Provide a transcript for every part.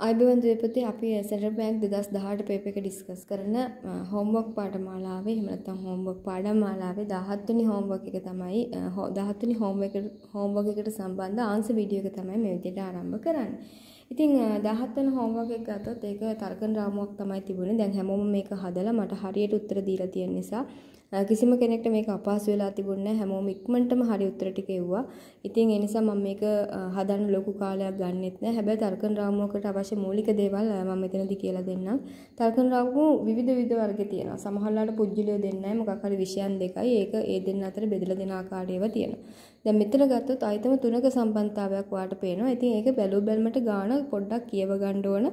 ආයුබෝවන් පති අපි සෙන්ට්‍රල් බැංක් 2018 පේපර් එක ඩිස්කස් කරන හෝම්වර්ක් පාඨමාලාවේ එහෙම නැත්නම් හෝම්වර්ක් පාඩම් මාලාවේ 17 වෙනි හෝම්වර්ක් එක තමයි 17 වෙනි හෝම්වර්ක් හෝම්වර්ක් එකට සම්බන්ධ ආන්සර් වීඩියෝ එක තමයි මේ විදිහට ආරම්භ කරන්නේ. ඉතින් 17 වෙනි හෝම්වර්ක් එක ගත්තොත් ඒක තර්කන රාමුවක් තමයි තිබුණේ. දැන් හැමෝම මේක හදලා මට හරියට උත්තර දීලා තියෙන නිසා කිසිම කෙනෙක්ට මේක අපහසු වෙලා තිබුණේ හැමෝම ඉක්මනටම හරි උත්තර ටික එව්වා. ඉතින් ඒ නිසා මම මේක හදන්න ලොකු කාලයක් ගන්නෙත් නෑ. හැබැයි තර්කන රාමුවකට අවශ්‍ය මූලික දේවල් මම මෙතනදී කියලා දෙන්නම්. තර්කන රාමුව විවිධ විවිධ වර්ග තියෙනවා. සමහරවල්ලාට පුජ්ජලිය දෙන්නයි මොකක් හරි විෂයන් දෙකයි. ඒක ඒ දෙන්න අතර බෙදලා දෙන ආකාරයව තියෙනවා. දැන් මෙතන ගත්තොත් අයිතම තුනක සම්බන්ධතාවයක් වාට පේනවා. ඉතින් ඒක බැලූ බැලමට ගාන පොඩ්ඩක් කියව ගන්න ඕන.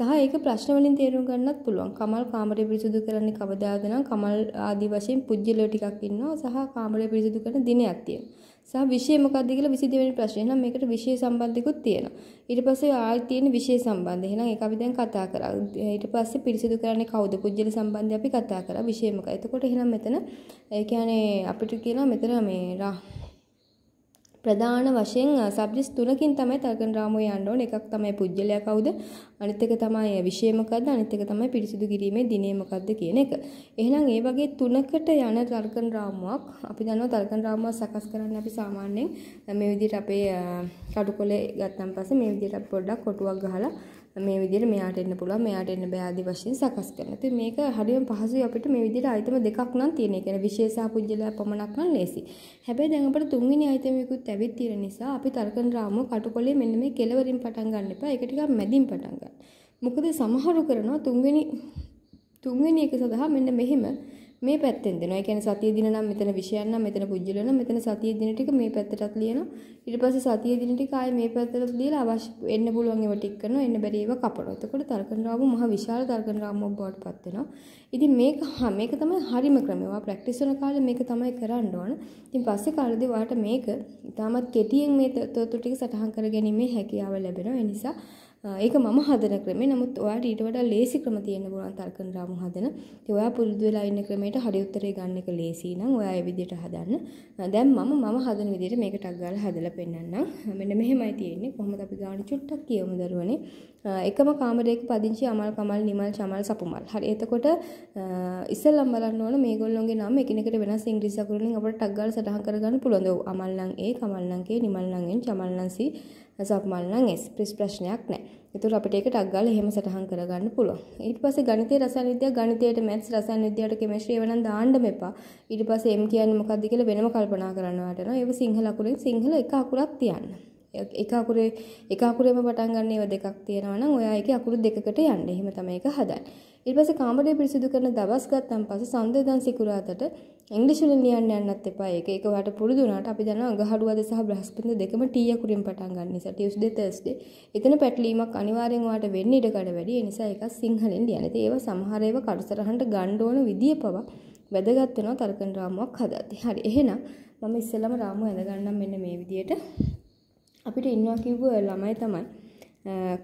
සහ ඒක ප්‍රශ්න වලින් තේරුම් ගන්නත් පුළුවන්. කමල් කාමරය පිරිසුදු කරන්නේ කවදාද නම් කමල් ආදී වශයෙන් ඉතින් පුජ්‍යලෝ ටිකක් ඉන්නවා සහ කාමරය පිරිසිදු කරන දිනයක් තියෙනවා. සහ විෂය මොකක්ද කියලා 22 වෙනි ප්‍රශ්නේ. එහෙනම් මේකට විෂය සම්බන්ධිකුත් තියෙනවා. ඊට පස්සේ ආයෙත් තියෙන විෂය සම්බන්ධ. එහෙනම් ඒක අපි දැන් කතා කරා. ඊට පස්සේ පිරිසිදු කරන්නේ කවුද? පුජ්‍යල සම්බන්ධය අපි කතා කරා. විෂය මොකක්ද? එතකොට එහෙනම් මෙතන ඒ කියන්නේ අපිට කියනවා මෙතන මේ ප්‍රධාන වශයෙන් සබ්ජෙස් තුනකින් තමයි තර්කන රාමුව යන්න ඕනේ. එකක් තමයි පුජ්‍යලයා කවුද? අනිත් එක තමයි විෂය මොකද්ද? අනිත් එක තමයි පිරිසිදු කිරීමේ දිනේ මොකද්ද කියන එක. එහෙනම් ඒ වගේ තුනකට යන තර්කන රාමුවක් අපි දන්නවා තර්කන රාමුවක් සකස් කරන්න අපි සාමාන්‍යයෙන් මේ විදිහට අපේ කටුකොලේ ගත්තන් පස්සේ මේ විදිහට පොඩ්ඩක් කොටුවක් ගහලා මේ විදිහට මෙයාට එන්න පුළුවන් මෙයාට එන්න බෑ ආදී වශයෙන් සකස් කරනවා. ඉතින් මේක හරියම පහසුයි අපිට මේ විදිහට අයිතම දෙකක් නම් තියෙන. ඒ කියන්නේ විශේෂ ආපුජ්‍යලයා පමණක් නම් ලේසි. හැබැයි දැන් අපිට තුන්වෙනි අයිතමයකුත් ඇවිත් තියෙන නිසා අපි තර්කන රාමුව කටුකොලේ මෙන්න මේ කෙලවරින් පටන් ගන්න එපා. ඒක ටිකක් මැදින් පටන් ගන්න. මොකද සමහරු කරනවා තුන්වෙනි තුන්වෙනි එක සඳහා මෙන්න මෙහෙම මේ පැත්තෙන් දෙනවා. ඒ කියන්නේ සතිය දින නම් මෙතන විෂයන් නම් මෙතන පුජ්‍යල නම් මෙතන සතිය දින ටික මේ පැත්තටත් ලියනවා. ඊට පස්සේ සතිය දින ටික ආයේ මේ පැත්තටත් ලියලා අවශ්‍ය එන්න පුළුවන් ඒවා ටික කරනවා. එන්න බැරි ඒවා කපනවා. එතකොට තර්කන රාමු මහ විශාල තර්කන රාමුවක් බවට පත් වෙනවා. ඉතින් මේක මේක තමයි හරිම ක්‍රමය. ඔයා ප්‍රැක්ටිස් කරන කාලේ මේක තමයි කරන්න ඕන. ඉතින් පස්සේ කාලෙදී ඔයාට මේක ඉතාමත් කෙටියෙන් මේ තොරතුරු ටික සටහන් කර ගැනීමේ හැකියාව ලැබෙනවා. ඒ නිසා ඒක මම හදන ක්‍රමේ නමුත් ඔයාට ඊට වඩා ලේසි ක්‍රම තියෙන්න පුළුවන් තර්කන රාමු හදන. ඉතින් ඔයා පුරුදු වෙලා ඉන්න ක්‍රමයට හරි උත්තරේ ගන්න එක ලේසි නම් ඔයා ඒ විදිහට හදන්න. දැන් මම මම හදන විදිහට මේක ටක් ගාලා හදලා පෙන්නන්නම්. මෙන්න මෙහෙමයි තියෙන්නේ. කොහොමද අපි ගාන චුට්ටක් කියමු දරුවනේ. එකම කාමරයක පදිංචි අමල් කමල් නිමල් චමල් සපුමල්. හරි එතකොට ඉස්සෙල්ලම බලන්න ඕන මේගොල්ලොන්ගේ නම් එකිනෙකට වෙනස් ඉංග්‍රීසි අකුරු වලින් අපිට ටක් ගාලා සටහන් කරගන්න පුළුවන්. ඔව් අමල් නම් ඒ කමල් නම් කේ නිමල් නම් එන් චමල් නම් සී සක්මල් නම් S ප්‍රශ්නයක් නැහැ. ඒතර අපිට ඒක ටක් ගාලා එහෙම සටහන් කරගන්න පුළුවන්. ඊට පස්සේ ගණිතය රසායන විද්‍යාව ගණිතයට මැත්ස් රසායන විද්‍යාවට කෙමිස්ට්‍රි ඒවා නම් දාන්න මෙපා. ඊට පස්සේ M කියන්නේ මොකක්ද කියලා වෙනම කල්පනා කරන්න වට යනවා. ඒක සිංහල අකුරෙන් සිංහල එක අකුරක් තියන්න. එක අකුරේ එක අකුරේම පටන් ගන්න ඒවා දෙකක් තියෙනවා නම් ඔයා ඒකේ අකුරු දෙකකට යන්න. එහෙම තමයි ඒක හදන්නේ. ඊට පස්සේ කාමරය පිරිසිදු කරන දවස් ගත්තන් පස්සේ සඳුදාන් සිකුරාතට ඉංග්‍රීසි වලින් ලියන්න යන්නත් එපා. ඒක ඒක ඔයාට පුරුදු වුණාට අපි දන්නවා අඟහරුවාද සහ බ්‍රහස්පතින්ද දෙකම T අකුරෙන් පටන් ගන්න නිසා Tuesday Thursday. එතන පැටලීමක් අනිවාර්යෙන් ඔයාට වෙන්න ඉඩ කඩ වැඩි. ඒ නිසා ඒක සිංහලෙන් ලියන්න. ඒ ඒවා සමහර ඒවා කටුසරහන්ට ගන්න ඕන විදිය පවා වැදගත් වෙනවා තර්කන රාමුවක් හදද්දී. හරි. එහෙනම් මම ඉස්සෙල්ලාම රාමුව ඇඳ ගන්නම් මෙන්න මේ විදියට. අපිට ඉන්නවා කිව්ව ළමයි තමයි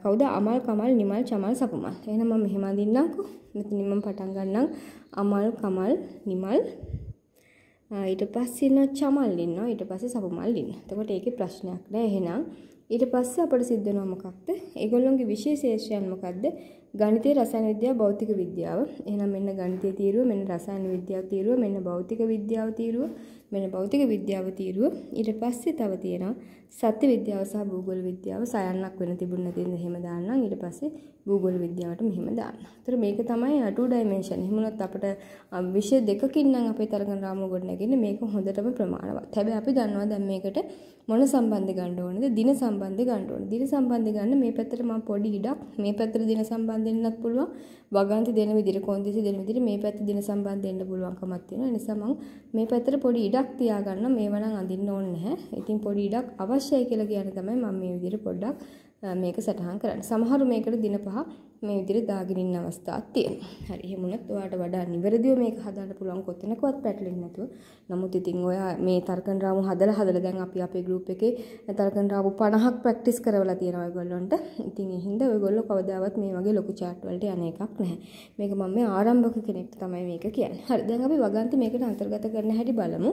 කවුද අමල් කමල් නිමල් චමල් සපුමල් එහෙනම් මම මෙහෙම අඳින්නම්කෝ මෙතනින් මම පටන් ගන්නම් අමල් කමල් නිමල් ඊට පස්සේ ඉන්න චමල් ඉන්නවා ඊට පස්සේ සපුමල් ඉන්න. එතකොට ඒකේ ප්‍රශ්නයක් නෑ එහෙනම් ඊට පස්සේ අපිට සිද්ධ වෙනවා මොකක්ද? ඒගොල්ලොන්ගේ විශේෂේෂයන් මොකක්ද? ගණිතය රසායන විද්‍යාව භෞතික විද්‍යාව. එහෙනම් මෙන්න ගණිතයේ තීරුව, මෙන්න රසායන විද්‍යාව තීරුව, මෙන්න භෞතික විද්‍යාව තීරුව, වෙන භෞතික විද්‍යාව තීරුව ඊට පස්සේ තව තියෙනවා සත්‍ය විද්‍යාව සහ භූගෝල විද්‍යාව සයන්නක් වෙන තිබුණ තියෙන එහෙම දාන්නම් ඊට පස්සේ භූගෝල විද්‍යාවට මෙහෙම දාන්න. ඒතර මේක තමයි 2 dimension. එහෙමනොත් අපිට විෂය දෙකකින් නම් අපේ තරගන රාමුව ගොඩනගන්නේ මේක හොඳටම ප්‍රමාණවත්. හැබැයි අපි දන්නවා දැන් මේකට මොන සම්බන්ධ ගන්න ඕනද? දින සම්බන්ධ ගන්න ඕනද? දින සම්බන්ධ ගන්න මේ පැත්තට මම පොඩි ඉඩක් මේ පැත්තට දින සම්බන්ධ වෙන්නත් පුළුවන්. වගන්ති දෙන විදිහට කොන්දේසි දෙන විදිහට මේ පැත්ත දින සම්බන්ධ වෙන්න පුළුවන්කමක් තියෙනවා. ඒ නිසා මම මේ පැත්තට පොඩි ඉඩ ඉඩක් තියාගන්න මේව නම් අඳින්න ඕනේ නැහැ. ඉතින් පොඩි ඉඩක් අවශ්‍යයි කියලා කියන තමයි මම මේ විදිහට පොඩ්ඩක් මේක සටහන් කරන්න. සමහරු මේකට දින පහ මේ විදිහට දාගෙන ඉන්න අවස්ථාවක් තියෙනවා. හරි එහෙම වුණත් ඔයාට වඩා නිවැරදිව මේක හදාන්න පුළුවන් කොතනකවත් පැටලෙන්නේ නැතුව. නමුත් ඉතින් ඔයා මේ තර්කන රාමු හදලා හදලා දැන් අපි අපේ group එකේ තර්කන රාමු 50ක් ප්‍රැක්ටිස් කරවලා තියෙනවා ඔයගොල්ලන්ට. ඉතින් ඒ හින්දා ඔයගොල්ලෝ කවදාවත් මේ වගේ ලොකු chart වලට යන එකක් නැහැ. මේක මම මේ ආරම්භක කෙනෙක්ට තමයි මේක කියන්නේ. හරි දැන් අපි වගන්ති මේකට අන්තර්ගත කරන හැටි බලමු.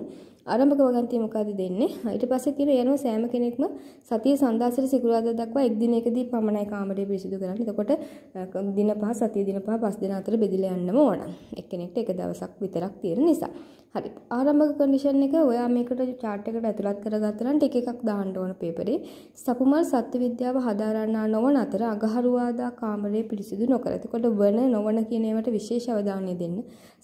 ආරම්භක වගන්තිය මොකද්ද දෙන්නේ? ඊට පස්සේ තියෙන යනවා සෑම කෙනෙක්ම සතිය සඳාසර සිකුරාදා දක්වා එක් දිනකදී පමණයි කාමරය පිරිසිදු කරන්නේ. එතකොට දින පහ සතිය දින පහ පස් දින අතර බෙදලා යන්නම ඕන. එක්කෙනෙක්ට එක දවසක් විතරක් තියෙන නිසා. හරි. ආරම්භක කන්ඩිෂන් එක ඔයා මේකට chart එකට ඇතුළත් කරගත්තා නම් ටික එකක් දාන්න ඕන පේපරේ. සපුමල් සත්ත්ව විද්‍යාව හදාරන්නා නොවන අතර අගහරුවාදා කාමරය පිරිසිදු නොකර. එතකොට වන නොවන කියන ඒවට විශේෂ අවධානය දෙන්න.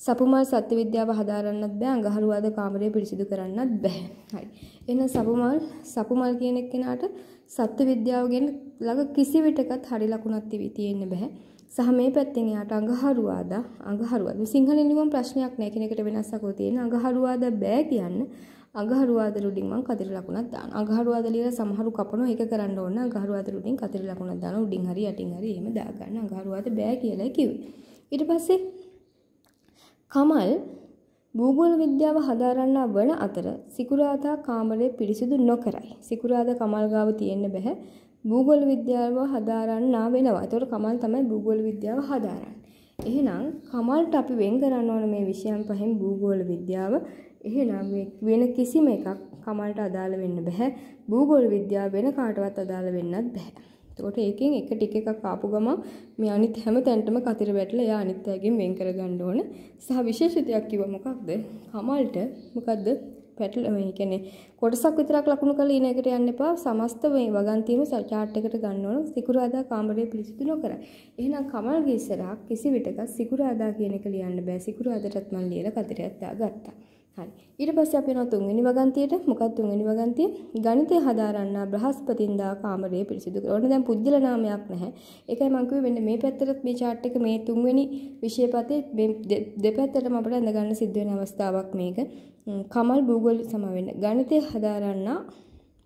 සපුමල් සත්ත්ව විද්‍යාව හදාරන්නත් බෑ අගහරුවාදා කාමරය පිරිසිදු කරන්නත් බෑ. හරි. එහෙනම් සපුමල් සපුමල් කියන එක්කෙනාට සත්‍ය විද්‍යාවගෙන් ළඟ කිසි විටකත් හරි ලකුණක් තියෙන්න බෑ. සහ මේ පැත්තෙන් එයාට අඟහරුවාද අඟහරුවාද සිංහලෙන් ලියුම් ප්‍රශ්නයක් නෑ කෙනෙකුට වෙනස්සකෝ තියෙන අඟහරුවාද බෑ කියන්න අඟහරුවාද රුඩින් මං කතර ලකුණක් දාන අඟහරුවාද ලියලා සමහරු කපනවා ඒක කරන්න ඕන අඟහරුවාද රුඩින් කතර ලකුණක් දාන උඩින් හරි යටින් හරි එහෙම දාගන්න අඟහරුවාද බෑ කියලා කිව්වේ ඊට පස්සේ කමල් භූගෝල විද්‍යාව හදාරන්නා වන අතර සිකුරාදා කාමරය පිරිසිදු නොකරයි. සිකුරාදා කමල් ගාව තියෙන්න බෑ. භූගෝල විද්‍යාව හදාරන්නා වෙනවා. ඒතකොට කමල් තමයි භූගෝල විද්‍යාව හදාරන්නේ. එහෙනම් කමල්ට අපි වෙන් කරන්න ඕන මේ විෂයන් පහෙන් භූගෝල විද්‍යාව. එහෙනම් වෙන කිසිම එකක් කමල්ට අදාළ වෙන්න බෑ. භූගෝල විද්‍යාව වෙන කාටවත් අදාළ වෙන්නත් බෑ. එතකොට ඒකෙන් එක ටික එකක් ආපු ගමන් මේ අනිත් හැම තැනටම කතිර වැටලා එයා අනිත් අයගෙන් වෙන් කරගන්න ඕන. සහ විශේෂිතයක් කිව්ව මොකක්ද? කමල්ට මොකද්ද? පැටල මේ කියන්නේ කොටසක් විතරක් ලකුණු කරලා ඊන එකට යන්න එපා සමස්ත මේ වගන්තියම චාට් එකට ගන්න ඕන සිකුරාදා කාමරේ පිළිසිදු නොකර. එහෙනම් කමල්ගේ ඉස්සරහ කිසි විටක සිකුරාදා කියන එක ලියන්න බෑ. සිකුරාදාටත් මම ලියලා කතරයක් දාගත්තා. හරි. ඊට පස්සේ අපි යනවා තුන්වෙනි වගන්තියට. මොකක්ද තුන්වෙනි වගන්තිය? ගණිතය හදාරන්නා බ්‍රහස්පතින්දා කාමරයේ පිරිසිදු කරන. ඕන දැන් පුජ්‍යල නාමයක් නැහැ. ඒකයි මම කිව්වේ මෙන්න මේ පැත්තට මේ chart එක මේ තුන්වෙනි විෂයපතේ මේ දෙපැත්තටම අපිට අඳ ගන්න සිද්ධ වෙන අවස්ථාවක් මේක. කමල් බූගල් සමා වෙන්න. ගණිතය හදාරන්නා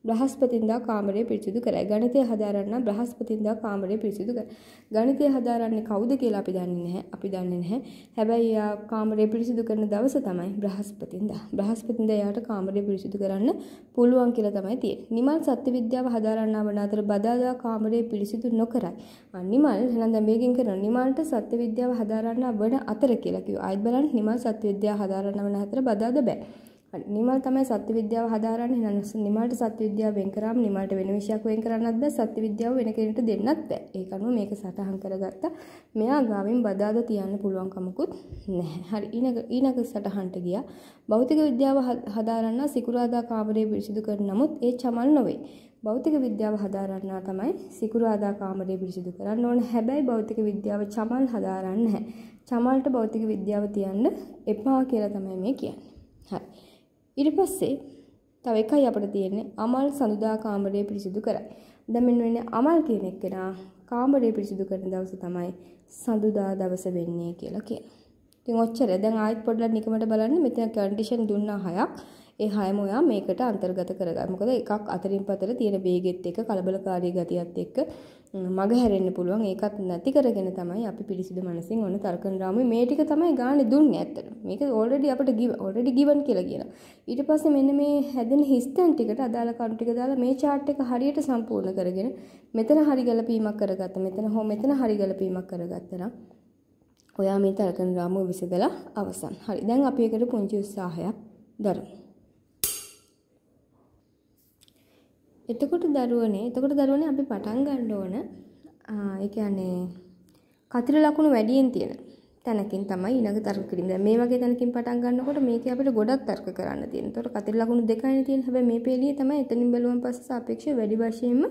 බ්‍රහස්පතින්දා කාමරය පිරිසිදු කරයි. ගණිතය හදාරන්න බ්‍රහස්පතින්දා කාමරය පිරිසිදු කරයි. ගණිතය හදාරන්නේ කවුද කියලා අපි දන්නේ නැහැ. අපි දන්නේ නැහැ. හැබැයි යා කාමරය පිරිසිදු කරන දවස තමයි බ්‍රහස්පතින්දා. බ්‍රහස්පතින්දා යාට කාමරය පිරිසිදු කරන්න පුළුවන් කියලා තමයි තියෙන්නේ. නිමල් සත්‍ය විද්‍යාව හදාරන්නව අතර බදාදා කාමරය පිරිසිදු නොකරයි. නිමල් එහෙනම් දැන් මේකෙන් කරන නිමල්ට සත්‍ය විද්‍යාව හදාරන්න වන අතර කියලා කිව්වා. ආයෙත් බලන්න නිමල් සත්‍ය විද්‍යාව හදාරන්නව අතර බදාදා බෑ. නිමල් තමයි සත්‍ය විද්‍යාව හදාරන්නේ. එහෙනම් නිමල්ට සත්‍ය විද්‍යාව වෙන් කරාම නිමල්ට වෙන විෂයක් වෙන් කරන්නත් බෑ. සත්‍ය විද්‍යාව වෙන කෙනෙකුට දෙන්නත් බෑ. ඒක අනුව මේක සටහන් කරගත්තා. මෙයා ගාවෙන් බදාද තියන්න පුළුවන් කමකුත් නැහැ. හරි ඊනක ඊනක සටහන්ට ගියා. භෞතික විද්‍යාව හදාරන්න සිකුරාදා කාමරේ පිරිසිදු කර නමුත් ඒ චමල් නොවේ. භෞතික විද්‍යාව හදාරන්නා තමයි සිකුරාදා කාමරේ පිරිසිදු කරන්න ඕන. හැබැයි භෞතික විද්‍යාව චමල් හදාරන්නේ නැහැ. චමල්ට භෞතික විද්‍යාව තියන්න එපා කියලා තමයි මේ කියන්නේ. හරි. ඊට පස්සේ තව එකයි අපිට තියෙන්නේ අමල් සඳුදා කාමරය පිරිසිදු කරයි. දැන් මෙන්න වෙන්නේ අමල් කියන එක්කෙනා කාමරය පිරිසිදු කරන දවස තමයි සඳුදා දවස වෙන්නේ කියලා කියනවා. ඉතින් ඔච්චර දැන් ආයෙත් පොඩ්ඩක් නිකමට බලන්න මෙතන කන්ඩිෂන් දුන්නා හයක්. ඒ හයම ඔයා මේකට අන්තර්ගත කරගන්න. මොකද එකක් අතරින් පතර තියෙන වේගෙත් එක්ක කලබලකාරී ගතියත් එක්ක මග හැරෙන්න පුළුවන්. ඒකත් නැති කරගෙන තමයි අපි පිළිසිදු මනසින් ඔන්න තර්කන රාමුවේ මේ ටික තමයි ගානේ දුන්නේ ඇත්තට. මේක ඕල්රෙඩි අපිට ඕල්රෙඩි ගිවන් කියලා කියනවා. ඊට පස්සේ මෙන්න මේ හැදෙන හිස්තැන් ටිකට අදාළ කණු ටික දාලා මේ chart එක හරියට සම්පූර්ණ කරගෙන මෙතන හරි ගැලපීමක් කරගත්ත. මෙතන හෝ මෙතන හරි ගැලපීමක් කරගත්තා නම් ඔයා මේ තර්කන රාමුව විසඳලා අවසන්. හරි. දැන් අපි එකට පුංචි උත්සාහයක් දරමු. එතකොට දරුවනේ එතකොට දරුවනේ අපි පටන් ගන්න ඕන ඒ කියන්නේ කතර ලකුණු වැඩියෙන් තියෙන තැනකින් තමයි ඊළඟ තර්ක කිරීම. දැන් මේ වගේ තැනකින් පටන් ගන්නකොට මේකේ අපිට ගොඩක් තර්ක කරන්න තියෙනවා. ඒතකොට කතර ලකුණු දෙකයිනේ තියෙන. හැබැයි මේ පෙළියේ තමයි එතනින් බැලුවම පස්සේ සාපේක්ෂව වැඩි වශයෙන්ම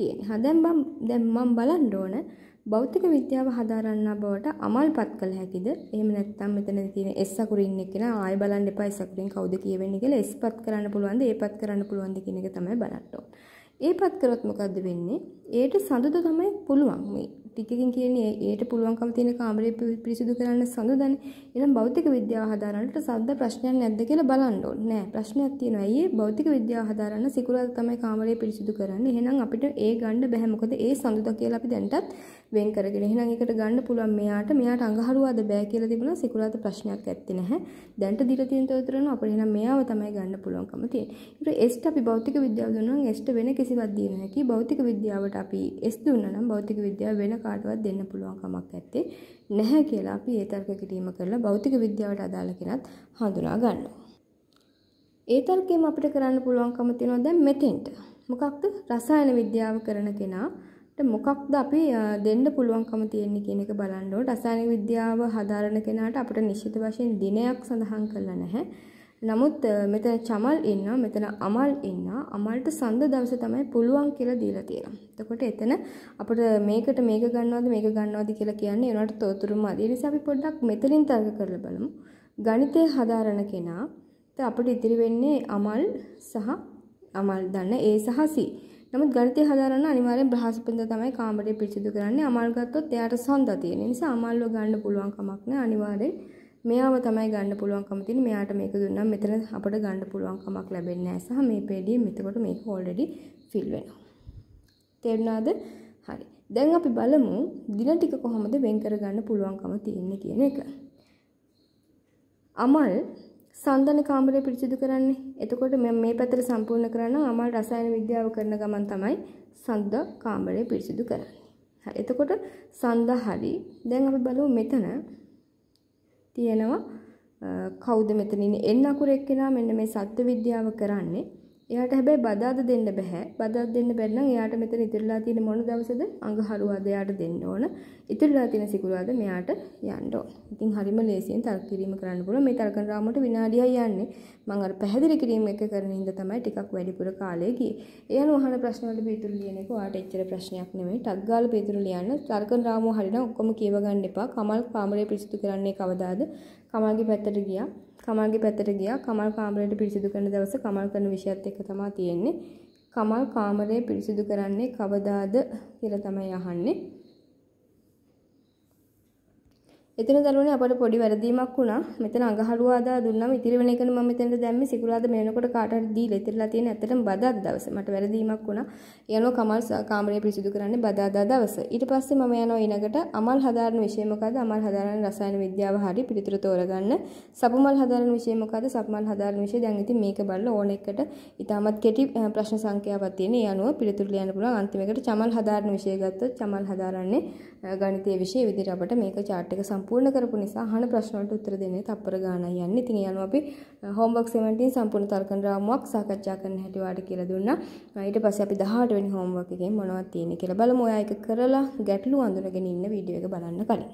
තියෙන. හා දැන් මම දැන් මම බලන්න ඕන භෞතික විද්‍යාව හදාරන්න බවට අමල්පත් කළ හැකිද? එහෙම නැත්නම් මෙතන තියෙන S අකුරු ඉන්නේ කියලා ආයෙ බලන්න එපා S අකුරින් කවුද කියවෙන්නේ කියලා Sපත් කරන්න පුළුවන්ද? ඒපත් කරන්න පුළුවන්ද කියන එක තමයි බලන්න ඕන. ඒපත් කරොත් මොකද්ද වෙන්නේ? ඒට සඳුද තමයි පුළුවන් මේ ටිකකින් කියන්නේ ඒට පුළුවන්කම තියෙන කාමරේ පිරිසිදු කරන්න සඳුදනේ. එහෙනම් භෞතික විද්‍යාව හදාරන්නට සද්ද ප්‍රශ්නයක් නැද්ද කියලා බලන්න ඕනේ. නෑ ප්‍රශ්නයක් තියෙනවා. ඇයි භෞතික විද්‍යාව හදාරන්න සිකුරාද තමයි කාමරේ පිරිසිදු කරන්නේ. එහෙනම් අපිට ඒ ගන්න බෑ මොකද ඒ සඳුද කියලා අපි දැන්ටත් වෙන් කරගෙන. එහෙනම් ඒකට ගන්න පුළුවන් මෙයාට මෙයාට අඟහරුවාද බෑ කියලා තිබුණා සිකුරාද ප්‍රශ්නයක් ඇත්තේ නැහැ. දැන්ට දිලා තියෙන තොරතුරු නම් අපිට එහෙනම් මෙයාව තමයි ගන්න පුළුවන්කම තියෙන්නේ. ඊට එස්ට අපි භෞතික විද්‍යාව දුන්නා නම් එස්ට වෙන කිසිවක් දිය නැහැ. භෞතික විද්‍යාවට අපි එස් දුන්නා නම් භෞතික විද්‍යාව වෙන කාටවත් දෙන්න පුළුවන් කමක් ඇත්තේ නැහැ කියලා අපි ඒ තර්ක කිරීම කරලා භෞතික විද්‍යාවට අදාළ කෙනත් හඳුනා ගන්නවා. ඒ තර්කයම අපිට කරන්න පුළුවන්කම තියෙනවා දැන් මෙතෙන්ට. මොකක්ද? රසායන විද්‍යාව කරන කෙනා මොකක්ද අපි දෙන්න පුළුවන්කම තියෙන්නේ කියන එක බලන්න ඕන. රසායනික විද්‍යාව හදාරන කෙනාට අපිට නිශ්චිත වශයෙන් දිනයක් සඳහන් කරලා නැහැ. නමුත් මෙතන චමල් ඉන්නවා, මෙතන අමල් ඉන්නවා. අමල්ට සඳ දවසේ තමයි පුළුවන් කියලා දීලා තියෙනවා. එතකොට එතන අපිට මේකට මේක ගන්නවද මේක ගන්නවද කියලා කියන්නේ ඒනට තොරතුරුම අදී. ඒ නිසා අපි පොඩ්ඩක් මෙතනින් තර්ක කරලා බලමු. ගණිතය හදාරන කෙනා අපිට ඉතිරි වෙන්නේ අමල් සහ අමල් දන්න A සහ C. නමුත් ගණිතය හදාරන්න අනිවාර්යෙන් බ්‍රහස්පතින්දා තමයි කාමරේ පිරිසිදු කරන්නේ. අමල් ගත්තොත් එයාට සඳ තියෙන නිසා අමල්ව ගන්න පුළුවන් කමක් නැහැ අනිවාර්යෙන්. මෙයාව තමයි ගන්න පුළුවන්කම තියෙන්නේ. මෙයාට මේක දුන්නම් මෙතන අපිට ගන්න පුළුවන්කමක් ලැබෙන්නේ නැහැ. සහ මේ පේඩිය මෙතකොට මේක ඔල්රෙඩි ෆිල් වෙනවා. තේරුණාද? හරි. දැන් අපි බලමු දින ටික කොහොමද වෙන් කරගන්න පුළුවන්කම තියෙන්නේ කියන එක. අමල් සන්දන කාමරය පිරිසිදු කරන්නේ. එතකොට මම මේ පැත්තට සම්පූර්ණ කරනවා අමල් රසායන විද්‍යාව කරන ගමන් තමයි සන්ද කාමරය පිරිසිදු කරන්නේ. හරි. එතකොට සන්ද හරි. දැන් අපි බලමු මෙතන තියෙනවා කවුද මෙතන ඉන්නේ? එන් අකුර එක්කෙනා මෙන්න මේ සත්ත්ව විද්‍යාව කරන්නේ. එයාට හැබැයි බදාද දෙන්න බෑ. බදාද දෙන්න බැරි නම් එයාට මෙතන ඉතිරිලා තියෙන මොන දවසේද? අඟහරුවාද එයාට දෙන්න ඕන. ඉතිරිලා තියෙන සිකුරාද මෙයාට යන්න ඕන. ඉතින් හරිම ලේසියෙන් තර්ක කිරීම කරන්න පුළුවන්. මේ තර්කන රාමුවට විනාඩියයි යන්නේ. මම අර පැහැදිලි කිරීම එක කරන හින්දා තමයි ටිකක් වැඩිපුර කාලය ගියේ. ඒ අනුව අහන ප්‍රශ්න වලට පිළිතුරු ලියන එක ඔයාට එච්චර ප්‍රශ්නයක් නෙමෙයි. ටක් ගාලා පිළිතුරු ලියන්න. තර්කන රාමුව හරිනම් ඔක්කොම කියව ගන්න එපා. කමල් කාමරේ පිරිසිදු කරන්නේ කවදාද? කමල්ගේ පැත්තට ගියා. කමල්ගේ පැත්තට ගියා. කමල් කාමරයට පිරිසිදු කරන දවස කමල් කරන විෂයත් එක්ක තමයි තියෙන්නේ. කමල් කාමරය පිරිසිදු කරන්නේ කවදාද කියලා තමයි අහන්නේ. එතන දරුවනේ අපට පොඩි වැරදීමක් වුණා. මෙතන අඟහරුවාදා දුන්නම ඉතිරි වෙන එකනේ මම මෙතනට දැම්මේ. සිකුරාද මෙනකොට කාට හරි දීලා ඉතිරිලා තියෙන ඇත්තටම බදාදා දවසේ මට වැරදීමක් වුණා. යනවා කමල් කාමරේ පිරිසිදු කරන්නේ බදාදා දවසේ. ඊට පස්සේ මම යනවා ඊළඟට අමල් හදාරන විෂය මොකද්ද? අමල් හදාරන රසායන විද්‍යාව හරි පිළිතුර තෝරගන්න. සබුමල් හදාරන විෂය මොකද්ද? සබුමල් හදාරන විෂය දැන් ඉතින් මේක බලලා ඕන එකට ඉතාමත් කෙටි ප්‍රශ්න සංඛ්‍යාවක් තියෙන. ඒ අනුව පිළිතුරු ලියන්න පුළුවන්. අන්තිම එකට චමල් හදාරන විෂය ගත්තොත් චමල් හදාරන්නේ ගණිතයේ විෂය විදිහට අපිට මේක chart එක සම්පූර්ණ සම්පූර්ණ කරපු නිසා අහන ප්‍රශ්න වලට උත්තර දෙන්නේ තප්පර ගානක් යන්නේ. ඉතින් යනවා අපි homework 17 සම්පූර්ණ තර්කන රාමුවක් සාකච්ඡා කරන්න හැටි වාට කියලා දුන්නා. ඊට පස්සේ අපි 18 වෙනි homework එකෙන් මොනවද තියෙන්නේ කියලා බලමු. ඔයා ඒක කරලා ගැටලු අඳුනගෙන ඉන්න වීඩියෝ එක බලන්න කලින්.